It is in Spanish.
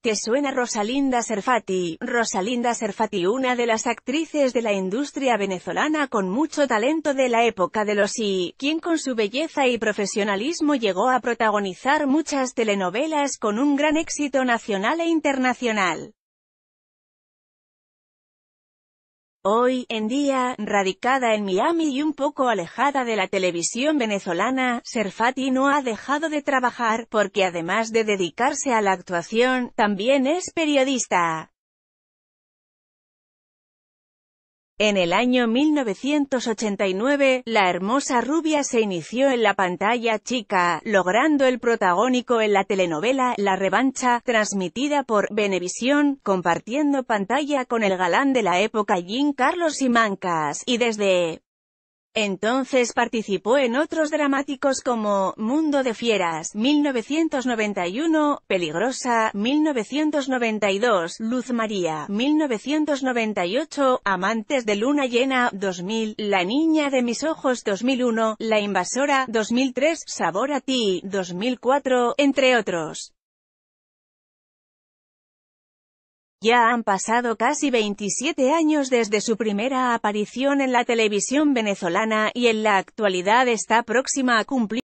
Te suena Rosalinda Serfati, Rosalinda Serfati una de las actrices de la industria venezolana con mucho talento de la época de los y, quien con su belleza y profesionalismo llegó a protagonizar muchas telenovelas con un gran éxito nacional e internacional. hoy en día, radicada en Miami y un poco alejada de la televisión venezolana, Serfati no ha dejado de trabajar, porque además de dedicarse a la actuación, también es periodista. En el año 1989, la hermosa rubia se inició en la pantalla chica, logrando el protagónico en la telenovela La Revancha, transmitida por Venevisión, compartiendo pantalla con el galán de la época Jean Carlos Simancas, y desde entonces participó en otros dramáticos como Mundo de Fieras, 1991, Peligrosa, 1992, Luz María, 1998, Amantes de Luna Llena, 2000, La Niña de Mis Ojos, 2001, La Invasora, 2003, Sabor a Ti, 2004, entre otros. Ya han pasado casi 27 años desde su primera aparición en la televisión venezolana, y en la actualidad está próxima a cumplir